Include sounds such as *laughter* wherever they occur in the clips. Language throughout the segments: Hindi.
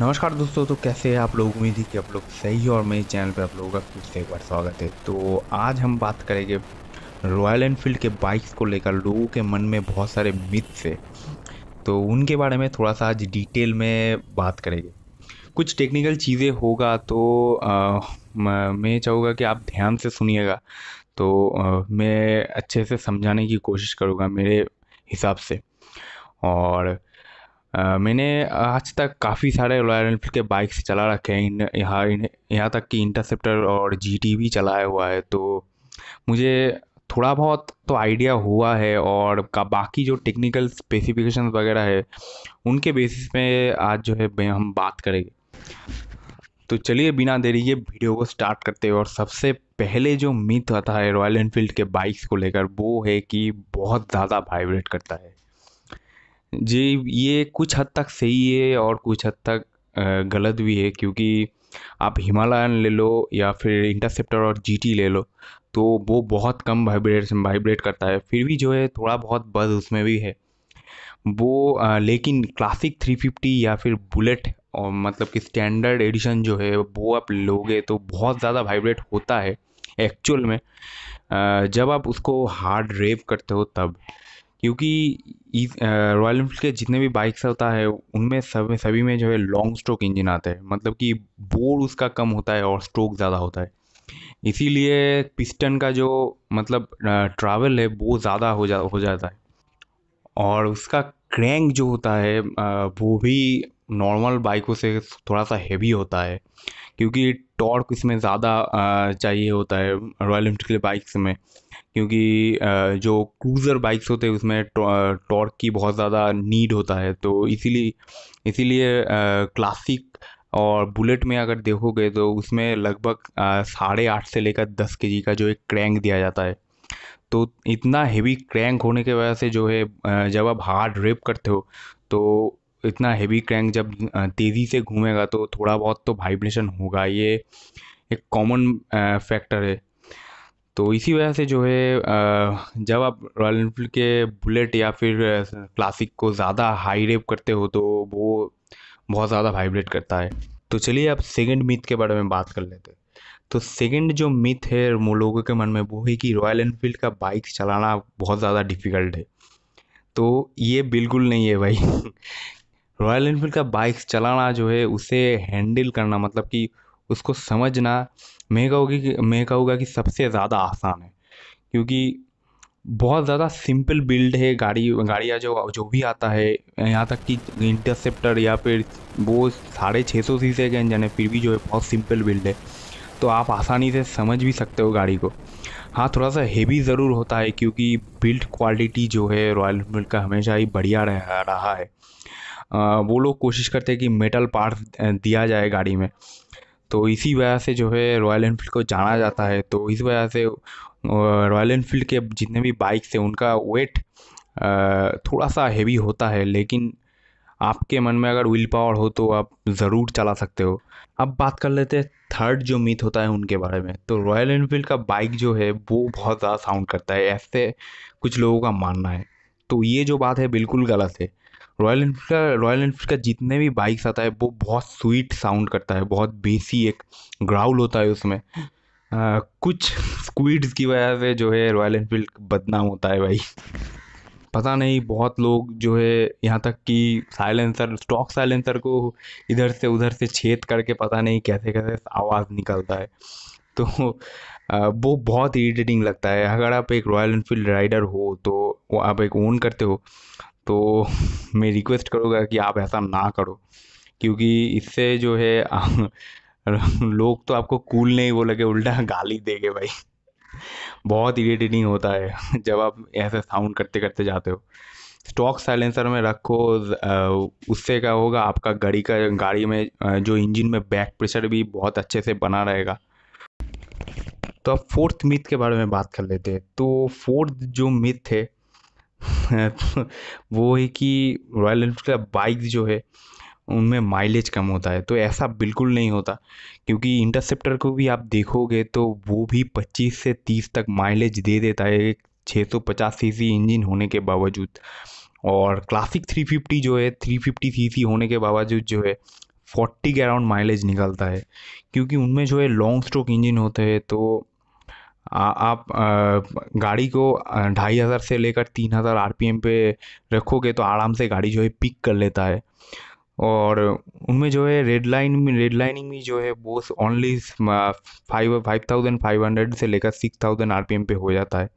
नमस्कार दोस्तों तो कैसे आप लोग उम्मीद है कि आप लोग सही और मेरे चैनल पर आप लोगों का फिर से एक बार स्वागत है तो आज हम बात करेंगे रॉयल एनफील्ड के बाइक्स को लेकर लोगों के मन में बहुत सारे मिथ्स है तो उनके बारे में थोड़ा सा आज डिटेल में बात करेंगे कुछ टेक्निकल चीज़ें होगा तो आ, मैं चाहूँगा कि आप ध्यान से सुनिएगा तो आ, मैं अच्छे से समझाने की कोशिश करूँगा मेरे हिसाब से और मैंने आज तक काफ़ी सारे रॉयल एनफील्ड के बाइक्स चला रखे हैं इन यहाँ यहाँ तक कि इंटरसेप्टर और जी भी चलाया हुआ है तो मुझे थोड़ा बहुत तो आइडिया हुआ है और का बाकी जो टेक्निकल स्पेसिफिकेशन वगैरह है उनके बेसिस पे आज जो है हम बात करेंगे तो चलिए बिना देरी ये वीडियो को स्टार्ट करते हैं और सबसे पहले जो मिथ आता है रॉयल एनफील्ड के बाइक्स को लेकर वो है कि बहुत ज़्यादा वाइब्रेट करता है जी ये कुछ हद तक सही है और कुछ हद तक गलत भी है क्योंकि आप हिमालयन ले लो या फिर इंटरसेप्टर और जीटी ले लो तो वो बहुत कम वाइब्रेट वाइब्रेट करता है फिर भी जो है थोड़ा बहुत बज उसमें भी है वो आ, लेकिन क्लासिक 350 या फिर बुलेट और मतलब कि स्टैंडर्ड एडिशन जो है वो आप लोगे तो बहुत ज़्यादा वाइब्रेट होता है एक्चुअल में आ, जब आप उसको हार्ड रेव करते हो तब क्योंकि रॉयल इनफील्ड के जितने भी बाइक्स होता है उनमें सब सभी में जो है लॉन्ग स्ट्रोक इंजन आता है मतलब कि बोर्ड उसका कम होता है और स्ट्रोक ज़्यादा होता है इसीलिए पिस्टन का जो मतलब ट्रैवल है वो ज़्यादा हो जा हो जाता है और उसका क्रैंक जो होता है वो भी नॉर्मल बाइकों से थोड़ा सा हैवी होता है क्योंकि टॉर्क इसमें ज़्यादा चाहिए होता है रॉयल इनफील्ड के बाइक्स में क्योंकि जो क्रूज़र बाइक्स होते हैं उसमें टॉर्क की बहुत ज़्यादा नीड होता है तो इसीलिए इसीलिए क्लासिक और बुलेट में अगर देखोगे तो उसमें लगभग साढ़े आठ से लेकर दस के का जो एक क्रैंक दिया जाता है तो इतना हेवी क्रैंक होने की वजह से जो है जब आप हार्ड रेप करते हो तो इतना हेवी क्रैंक जब तेज़ी से घूमेगा तो थोड़ा बहुत तो वाइब्रेशन होगा ये एक कॉमन फैक्टर है तो इसी वजह से जो है जब आप रॉयल इनफील्ड के बुलेट या फिर क्लासिक को ज़्यादा हाई रेप करते हो तो वो बहुत ज़्यादा वाइब्रेट करता है तो चलिए आप सेकेंड मिथ के बारे में बात कर लेते हैं तो सेकेंड जो मिथ है वो लोगों के मन में वो है कि रॉयल इनफील्ड का बाइक चलाना बहुत ज़्यादा डिफ़िकल्ट है तो ये बिल्कुल नहीं है भाई रॉयल *laughs* इनफ़ील्ड का बाइक चलाना जो है उसे हैंडल करना मतलब कि उसको समझना मैं कहूँगी कि मैं कहूँगा कि सबसे ज़्यादा आसान है क्योंकि बहुत ज़्यादा सिंपल बिल्ड है गाड़ी गाड़ियाँ जो जो भी आता है यहाँ तक कि इंटरसेप्टर या फिर वो साढ़े छः सौ सी से के इंजन है फिर भी जो है बहुत सिंपल बिल्ड है तो आप आसानी से समझ भी सकते हो गाड़ी को हाँ थोड़ा सा हेवी ज़रूर होता है क्योंकि बिल्ड क्वालिटी जो है रॉयल इनफील्ड का हमेशा ही बढ़िया रह रहा है आ, वो लोग कोशिश करते हैं कि मेटल पार्ट दिया जाए गाड़ी में तो इसी वजह से जो है रॉयल एनफील्ड को जाना जाता है तो इस वजह से रॉयल एनफील्ड के जितने भी बाइक्स हैं उनका वेट थोड़ा सा हेवी होता है लेकिन आपके मन में अगर विल पावर हो तो आप ज़रूर चला सकते हो अब बात कर लेते हैं थर्ड जो मिथ होता है उनके बारे में तो रॉयल एनफील्ड का बाइक जो है वो बहुत ज़्यादा साउंड करता है ऐसे कुछ लोगों का मानना है तो ये जो बात है बिल्कुल गलत है रॉयल इनफील्ड का रॉयल इनफील्ड का जितने भी बाइक्स आता है वो बहुत स्वीट साउंड करता है बहुत बेसी एक ग्राउल होता है उसमें *laughs* आ, कुछ स्क्वीड्स की वजह से जो है रॉयल इनफील्ड बदनाम होता है भाई पता नहीं बहुत लोग जो है यहाँ तक कि साइलेंसर स्टॉक साइलेंसर को इधर से उधर से छेद करके पता नहीं कैसे कैसे आवाज़ निकलता है तो वो बहुत इरीटेटिंग लगता है अगर आप एक रॉयल इनफील्ड राइडर हो तो आप एक ओन करते हो तो *laughs* मैं रिक्वेस्ट करूँगा कि आप ऐसा ना करो क्योंकि इससे जो है *laughs* लोग तो आपको कूल नहीं बोलेंगे उल्टा *laughs* गाली देंगे भाई बहुत इरिटेटिंग होता है जब आप ऐसे साउंड करते करते जाते हो स्टॉक साइलेंसर में रखो उससे क्या होगा आपका गाड़ी का गाड़ी में जो इंजन में बैक प्रेशर भी बहुत अच्छे से बना रहेगा तो अब फोर्थ मिथ के बारे में बात कर लेते हैं तो फोर्थ जो मिथ है *laughs* वो है कि रॉयल एनफील्ड का बाइक जो है उनमें माइलेज कम होता है तो ऐसा बिल्कुल नहीं होता क्योंकि इंटरसेप्टर को भी आप देखोगे तो वो भी 25 से 30 तक माइलेज दे देता है एक 650 सीसी इंजन होने के बावजूद और क्लासिक 350 जो है 350 सीसी होने के बावजूद जो है फोर्टी के अराउंड माइलेज निकलता है क्योंकि उनमें जो है लॉन्ग स्ट्रोक इंजन होते हैं तो आप गाड़ी को ढाई हज़ार से लेकर तीन हज़ार आर पी एम पे रखोगे तो आराम से गाड़ी जो है पिक कर लेता है और उनमें जो है रेड लाइन में रेड लाइनिंग में जो है बोस only five five thousand five hundred से लेकर six thousand R P M पे हो जाता है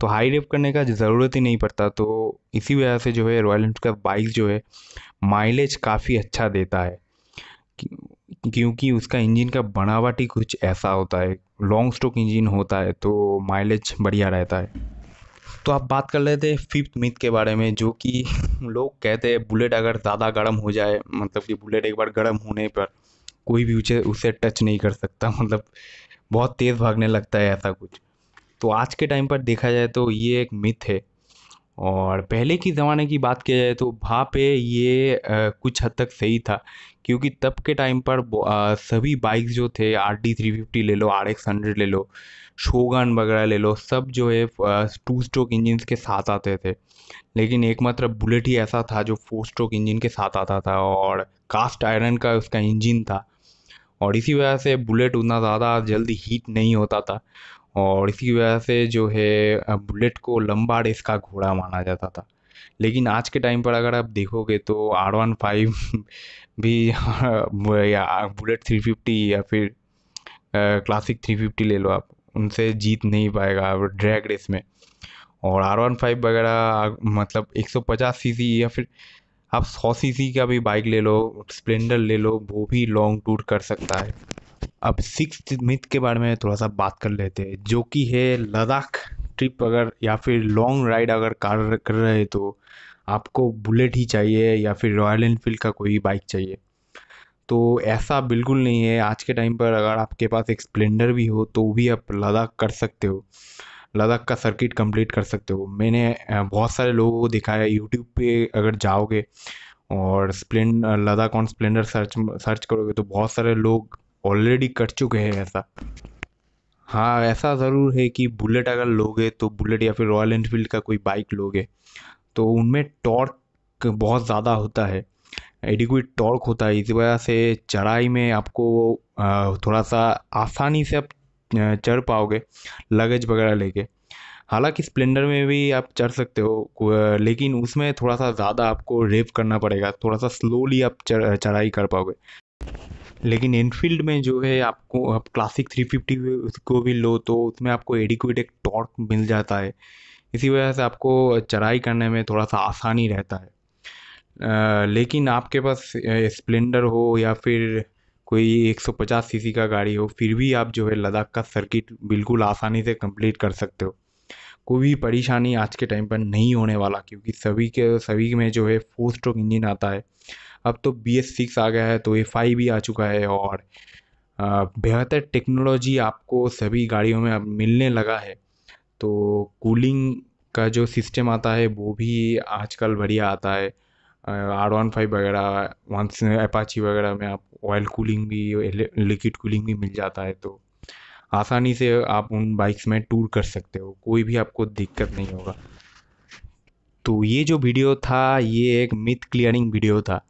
तो हाई रेप करने का ज़रूरत ही नहीं पड़ता तो इसी वजह से जो है रॉयल इनफील्ड का बाइक जो है माइलेज काफ़ी अच्छा देता है क्योंकि उसका इंजन का बनावट ही कुछ ऐसा होता है लॉन्ग स्ट्रोक इंजन होता है तो माइलेज बढ़िया रहता है तो आप बात कर लेते हैं फिफ्थ मिथ के बारे में जो कि लोग कहते हैं बुलेट अगर ज़्यादा गर्म हो जाए मतलब कि बुलेट एक बार गर्म होने पर कोई भी उसे उसे टच नहीं कर सकता *laughs* मतलब बहुत तेज़ भागने लगता है ऐसा कुछ तो आज के टाइम पर देखा जाए तो ये एक मिथ है और पहले की ज़माने की बात किया जाए तो वहाँ पे ये आ, कुछ हद तक सही था क्योंकि तब के टाइम पर सभी बाइक्स जो थे आर डी थ्री फिफ्टी ले लो आर एक्स हंड्रेड ले लो शोगन वगैरह ले लो सब जो है टू स्ट्रोक इंजिन के साथ आते थे लेकिन एकमात्र बुलेट ही ऐसा था जो फोर स्ट्रोक इंजन के साथ आता था और कास्ट आयरन का उसका इंजन था और इसी वजह से बुलेट उतना ज़्यादा जल्दी हीट नहीं होता था और इसी वजह से जो है बुलेट को लंबा रेस का घोड़ा माना जाता था लेकिन आज के टाइम पर अगर आप देखोगे तो आर वन फाइव भी *laughs* या बुलेट थ्री फिफ्टी या फिर क्लासिक थ्री फिफ्टी ले लो आप उनसे जीत नहीं पाएगा ड्रैग रेस में और आर वन फाइव वगैरह मतलब एक सौ पचास सी सी या फिर आप सौ सी सी का भी बाइक ले लो स्प्लेंडर ले लो वो भी लॉन्ग टूर कर सकता है अब सिक्स मिथ के बारे में थोड़ा सा बात कर लेते हैं जो कि है लद्दाख ट्रिप अगर या फिर लॉन्ग राइड अगर कार कर रहे तो आपको बुलेट ही चाहिए या फिर रॉयल इनफील्ड का कोई बाइक चाहिए तो ऐसा बिल्कुल नहीं है आज के टाइम पर अगर आपके पास एक स्प्लेंडर भी हो तो भी आप लद्दाख कर सकते हो लद्दाख का सर्किट कंप्लीट कर सकते हो मैंने बहुत सारे लोगों को दिखाया यूट्यूब पे अगर जाओगे और स्प्लें Ladakh on Splendor search search करोगे तो बहुत सारे लोग ऑलरेडी कर चुके हैं ऐसा हाँ ऐसा ज़रूर है कि बुलेट अगर लोगे तो बुलेट या फिर रॉयल इनफील्ड का कोई बाइक लोगे तो उनमें टॉर्क बहुत ज़्यादा होता है एडिक्विट टॉर्क होता है इस वजह से चढ़ाई में आपको थोड़ा सा आसानी से आप चढ़ पाओगे लगेज वगैरह लेके हालांकि स्प्लेंडर में भी आप चढ़ सकते हो लेकिन उसमें थोड़ा सा ज़्यादा आपको रेप करना पड़ेगा थोड़ा सा स्लोली आप चढ़ाई कर पाओगे लेकिन एनफील्ड में जो है आपको आप क्लासिक 350 को भी लो तो उसमें आपको एडिक्वेट एक टॉर्क मिल जाता है इसी वजह से आपको चराई करने में थोड़ा सा आसानी रहता है लेकिन आपके पास स्प्लेंडर हो या फिर कोई 150 सीसी का गाड़ी हो फिर भी आप जो है लद्दाख का सर्किट बिल्कुल आसानी से कंप्लीट कर सकते हो कोई भी परेशानी आज के टाइम पर नहीं होने वाला क्योंकि सभी के सभी में जो है फोर स्ट्रोक इंजन आता है अब तो बी एस सिक्स आ गया है तो ए फाइव भी आ चुका है और बेहतर टेक्नोलॉजी आपको सभी गाड़ियों में अब मिलने लगा है तो कूलिंग का जो सिस्टम आता है वो भी आजकल बढ़िया आता है आर वन फाइव वगैरह वंस अपाची वगैरह में आप ऑयल कूलिंग भी लिक्विड कूलिंग भी मिल जाता है तो आसानी से आप उन बाइक्स में टूर कर सकते हो कोई भी आपको दिक्कत नहीं होगा तो ये जो वीडियो था ये एक मिथ क्लियरिंग वीडियो था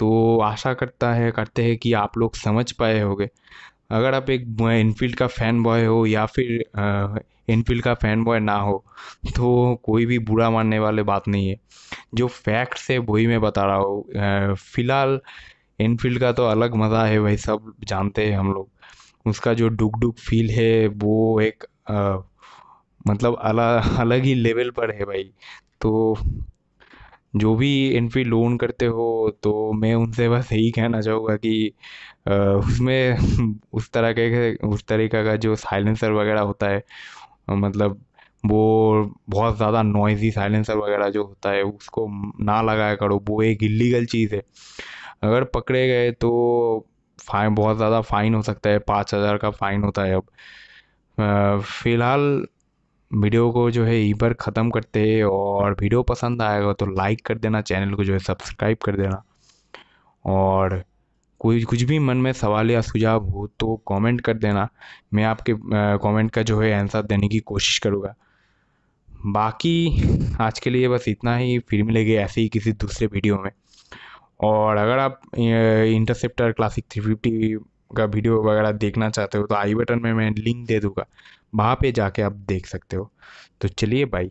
तो आशा करता है करते हैं कि आप लोग समझ पाए होगे अगर आप एक इनफील्ड का फ़ैन बॉय हो या फिर आ, एनफील्ड का फैन बॉय ना हो तो कोई भी बुरा मानने वाले बात नहीं है जो फैक्ट्स है वही मैं बता रहा हूँ फ़िलहाल एनफील्ड का तो अलग मज़ा है भाई सब जानते हैं हम लोग उसका जो डुक डुक फील है वो एक आ, मतलब अलग अलग ही लेवल पर है भाई तो जो भी एनफील्ड लोन करते हो तो मैं उनसे बस यही कहना चाहूँगा कि उसमें *laughs* उस तरह के उस तरीका का जो साइलेंसर वगैरह होता है मतलब वो बहुत ज़्यादा नॉइज़ी साइलेंसर वगैरह जो होता है उसको ना लगाया करो वो एक इलीगल चीज़ है अगर पकड़े गए तो फाइन बहुत ज़्यादा फ़ाइन हो सकता है पाँच हज़ार का फ़ाइन होता है अब फ़िलहाल वीडियो को जो है बार ख़त्म करते हैं और वीडियो पसंद आएगा तो लाइक कर देना चैनल को जो है सब्सक्राइब कर देना और कोई कुछ भी मन में सवाल या सुझाव हो तो कमेंट कर देना मैं आपके कमेंट का जो है आंसर देने की कोशिश करूँगा बाकी आज के लिए बस इतना ही फिर मिलेंगे ऐसे ही किसी दूसरे वीडियो में और अगर आप इंटरसेप्टर क्लासिक थ्री फिफ्टी का वीडियो वगैरह देखना चाहते हो तो आई बटन में मैं लिंक दे दूँगा वहाँ पे जाके आप देख सकते हो तो चलिए बाई